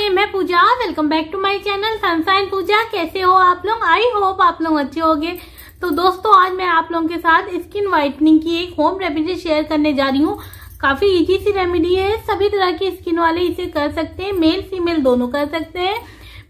हाय मैं Pooja welcome back to my channel sunshine Pooja कैसे हो आप लोग आई होप आप लोग अच्छे होंगे तो दोस्तों आज मैं आप लोगों के साथ स्किन वाइटनिंग की एक होम रेमेडी शेयर करने जा रही हूँ काफी इजी सी रेमेडी है सभी तरह की स्किन वाले इसे कर सकते हैं मेल फीमेल दोनों कर सकते हैं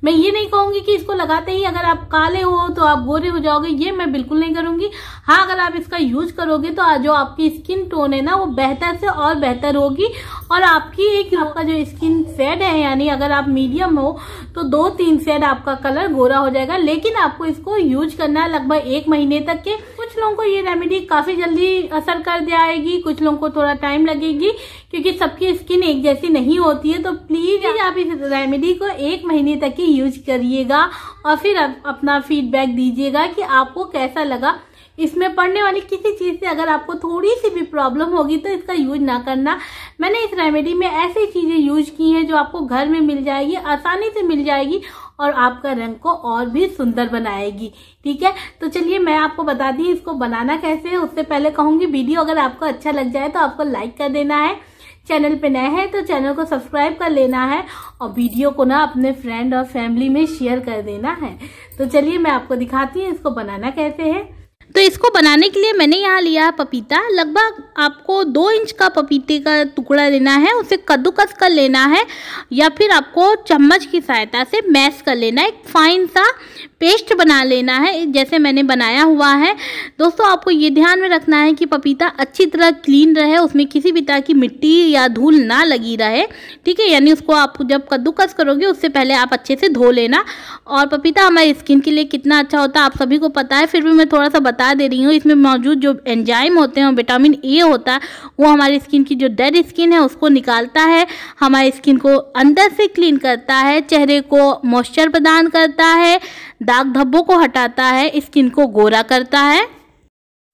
मैं ये नहीं कहूंगी कि इसको लगाते ही अगर आप काले हो तो आप गोरे हो जाओगे ये मैं बिल्कुल नहीं करूंगी हाँ अगर आप इसका यूज करोगे तो जो आपकी स्किन टोन है ना वो बेहतर से और बेहतर होगी और आपकी एक आपका जो स्किन सेड है यानी अगर आप मीडियम हो तो दो तीन सेड आपका कलर गोरा हो जाएगा लेकिन आपको इसको यूज करना है लगभग एक महीने तक के कुछ लोगों को ये रेमेडी काफी जल्दी असर कर जाएगी कुछ लोगों को थोड़ा टाइम लगेगी क्योंकि सबकी स्किन एक जैसी नहीं होती है तो प्लीज आप इस रेमेडी को एक महीने तक ही यूज करिएगा और फिर अपना फीडबैक दीजिएगा कि आपको कैसा लगा इसमें पढ़ने वाली किसी चीज़ से अगर आपको थोड़ी सी भी प्रॉब्लम होगी तो इसका यूज ना करना मैंने इस रेमेडी में ऐसी चीज़ें यूज की हैं जो आपको घर में मिल जाएगी आसानी से मिल जाएगी और आपका रंग को और भी सुंदर बनाएगी ठीक है तो चलिए मैं आपको बता दी इसको बनाना कैसे है उससे पहले कहूंगी वीडियो अगर आपको अच्छा लग जाए तो आपको लाइक कर देना है चैनल पे नए हैं तो चैनल को सब्सक्राइब कर लेना है और वीडियो को ना अपने फ्रेंड और फैमिली में शेयर कर देना है तो चलिए मैं आपको दिखाती हूँ इसको बनाना कैसे है तो इसको बनाने के लिए मैंने यहाँ लिया है पपीता लगभग आपको दो इंच का पपीते का टुकड़ा लेना है उसे कद्दूकस कर लेना है या फिर आपको चम्मच की सहायता से मैश कर लेना है एक फाइन सा पेस्ट बना लेना है जैसे मैंने बनाया हुआ है दोस्तों आपको ये ध्यान में रखना है कि पपीता अच्छी तरह क्लीन रहे उसमें किसी भी तरह की मिट्टी या धूल ना लगी रहे ठीक है यानी उसको आप जब कद्दूकस करोगे उससे पहले आप अच्छे से धो लेना और पपीता हमारी स्किन के लिए कितना अच्छा होता है आप सभी को पता है फिर भी मैं थोड़ा सा बता बता दे रही हूँ इसमें मौजूद जो एंजाइम होते हैं और विटामिन ए होता है वो हमारी स्किन की जो डेड स्किन है उसको निकालता है हमारी स्किन को अंदर से क्लीन करता है चेहरे को मॉइस्चर प्रदान करता है दाग धब्बों को हटाता है स्किन को गोरा करता है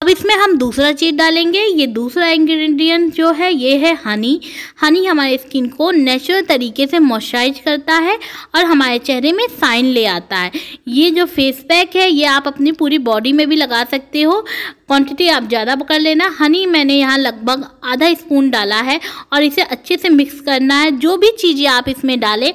अब इसमें हम दूसरा चीज़ डालेंगे ये दूसरा इंग्रेडिएंट जो है ये है हनी हनी हमारे स्किन को नेचुरल तरीके से मॉइस्चराइज करता है और हमारे चेहरे में साइन ले आता है ये जो फेस पैक है ये आप अपनी पूरी बॉडी में भी लगा सकते हो क्वांटिटी आप ज़्यादा पकड़ लेना हनी मैंने यहाँ लगभग आधा स्पून डाला है और इसे अच्छे से मिक्स करना है जो भी चीज़ें आप इसमें डालें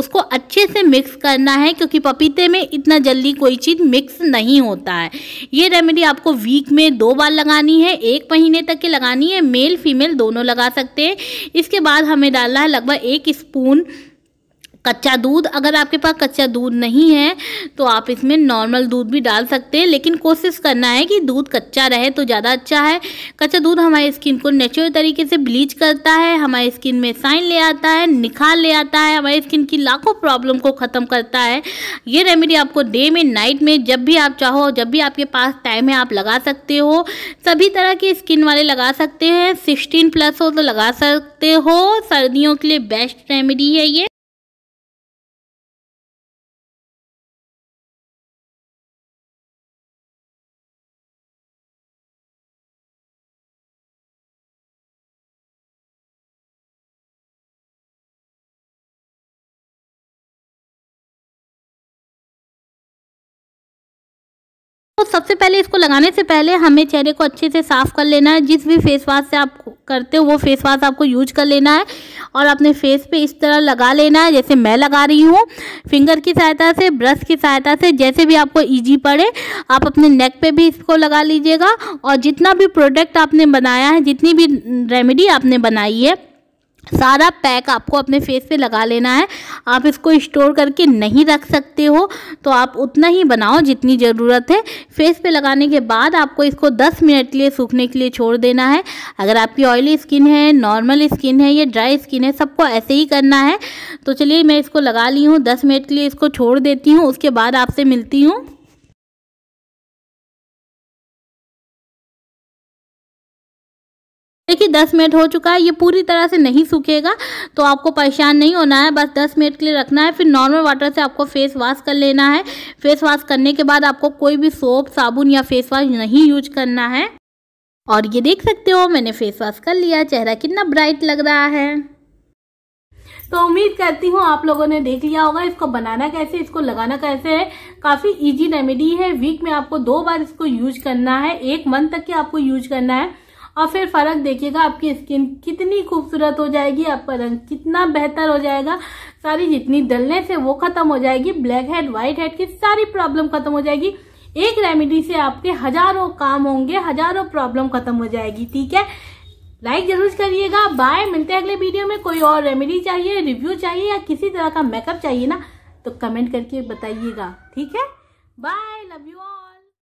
उसको अच्छे से मिक्स करना है क्योंकि पपीते में इतना जल्दी कोई चीज़ मिक्स नहीं होता है ये रेमेडी आपको वीक में दो बार लगानी है एक महीने तक के लगानी है मेल फीमेल दोनों लगा सकते हैं इसके बाद हमें डालना है लगभग एक स्पून कच्चा दूध अगर आपके पास कच्चा दूध नहीं है तो आप इसमें नॉर्मल दूध भी डाल सकते हैं लेकिन कोशिश करना है कि दूध कच्चा रहे तो ज़्यादा अच्छा है कच्चा दूध हमारी स्किन को नेचुरल तरीके से ब्लीच करता है हमारी स्किन में साइन ले आता है निखार ले आता है हमारी स्किन की लाखों प्रॉब्लम को ख़त्म करता है ये रेमेडी आपको डे में नाइट में जब भी आप चाहो जब भी आपके पास टाइम है आप लगा सकते हो सभी तरह के स्किन वाले लगा सकते हैं सिक्सटीन प्लस हो तो लगा सकते हो सर्दियों के लिए बेस्ट रेमेडी है ये तो सबसे पहले इसको लगाने से पहले हमें चेहरे को अच्छे से साफ़ कर लेना है जिस भी फेस वाश से आप करते हो वो फेस वाश आपको यूज कर लेना है और अपने फेस पे इस तरह लगा लेना है जैसे मैं लगा रही हूँ फिंगर की सहायता से ब्रश की सहायता से जैसे भी आपको ईजी पड़े आप अपने नेक पे भी इसको लगा लीजिएगा और जितना भी प्रोडक्ट आपने बनाया है जितनी भी रेमेडी आपने बनाई है सारा पैक आपको अपने फेस पे लगा लेना है आप इसको स्टोर करके नहीं रख सकते हो तो आप उतना ही बनाओ जितनी ज़रूरत है फेस पे लगाने के बाद आपको इसको 10 मिनट के लिए सूखने के लिए छोड़ देना है अगर आपकी ऑयली स्किन है नॉर्मल स्किन है या ड्राई स्किन है सबको ऐसे ही करना है तो चलिए मैं इसको लगा ली हूँ दस मिनट के लिए इसको छोड़ देती हूँ उसके बाद आपसे मिलती हूँ देखिए दस मिनट हो चुका है ये पूरी तरह से नहीं सूखेगा तो आपको परेशान नहीं होना है बस दस मिनट के लिए रखना है फिर नॉर्मल वाटर से आपको फेस वॉश कर लेना है फेस वॉश करने के बाद आपको कोई भी सोप साबुन या फेस वॉश नहीं यूज करना है और ये देख सकते हो मैंने फेस वॉश कर लिया चेहरा कितना ब्राइट लग रहा है तो उम्मीद करती हूँ आप लोगों ने देख लिया होगा इसको बनाना कैसे इसको लगाना कैसे है काफी इजी रेमेडी है वीक में आपको दो बार इसको यूज करना है एक मंथ तक के आपको यूज करना है और फिर फर्क देखिएगा आपकी स्किन कितनी खूबसूरत हो जाएगी आपका रंग कितना बेहतर हो जाएगा सारी जितनी डलने से वो खत्म हो जाएगी ब्लैक हेड व्हाइट हेड की सारी प्रॉब्लम खत्म हो जाएगी एक रेमेडी से आपके हजारों काम होंगे हजारों प्रॉब्लम खत्म हो जाएगी ठीक है लाइक जरूर करिएगा बाय मिलते हैं अगले वीडियो में कोई और रेमेडी चाहिए रिव्यू चाहिए या किसी तरह का मेकअप चाहिए ना तो कमेंट करके बताइएगा ठीक है बाय लव यू